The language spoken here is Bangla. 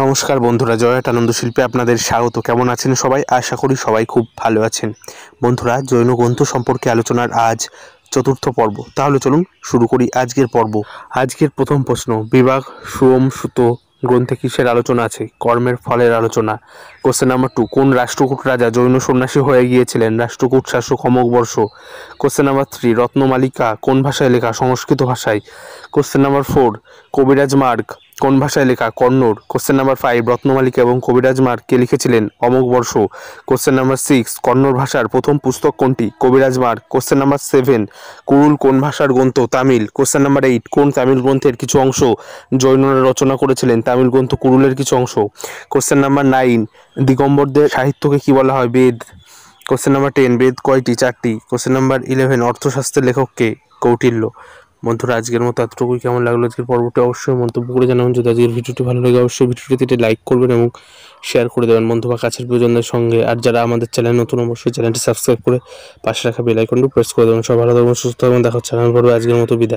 নমস্কার বন্ধুরা জয়ট আনন্দ শিল্পে আপনাদের স্বাগত কেমন আছেন সবাই আশা করি সবাই খুব ভালো আছেন বন্ধুরা জৈন গ্রন্থ সম্পর্কে আলোচনার আজ চতুর্থ পর্ব তাহলে চলুন শুরু করি আজকের পর্ব আজকের প্রথম প্রশ্ন বিভাগ সোম সুতো গ্রন্থে কিসের আলোচনা আছে কর্মের ফলের আলোচনা কোশ্চেন নাম্বার টু কোন রাষ্ট্রকূট রাজা জৈন সন্ন্যাসী হয়ে গিয়েছিলেন রাষ্ট্রকূট শাসক Amoghavarsha question number three Ratnamalika কোন ভাষায় লেখা সংস্কৃত ভাষায় কোশ্চেন নাম্বার ফোর কবিরাজ মার্গ কোন ভাষায় লেখা কর্ণর কোশ্চেন নাম্বার ফাইভ রত্নমালিক এবং কবিরাজ কে লিখেছিলেন অমক বর্ষ কোশ্চেন নাম্বার সিক্স কন্নড় ভাষার প্রথম পুস্তক কোনটি Kavirajamarga question number seven Kural কোন ভাষার গ্রন্থ তামিল কোশ্চেন নাম্বার এইট কোন তামিল গ্রন্থের কিছু অংশ জৈনরা রচনা করেছিলেন তামিল গ্রন্থ কুরুলের কিছু অংশ কোশ্চেন নাম্বার নাইন দিগম্বরদের সাহিত্যকে কি বলা হয় Veda question number ten Veda কয়টি চারটি কোশ্চেন নাম্বার ইলেভেন অর্থশাস্ত্রের লেখককে কৌটিল্য বন্ধুরা আজকের মতো এতটুকুই কেমন লাগলো আজকের পর্বটি অবশ্যই মন্তব্য করে জানাবেন যদি আজকের ভিডিওটি ভালো লাগে অবশ্যই ভিডিওটিতে এটি লাইক করবেন এবং শেয়ার করে দেবেন বন্ধু বা কাছের প্রিয়জনদের সঙ্গে আর যারা আমাদের চ্যানেল নতুন অবশ্যই চ্যানেলটি সাবস্ক্রাইব করে পাশে রাখা বেলাইকনটি প্রেস করে দেবেন সব ভালো থাকবেন সুস্থ এবং দেখা হচ্ছে আগামী পর্বে আজকের মতো বিদায়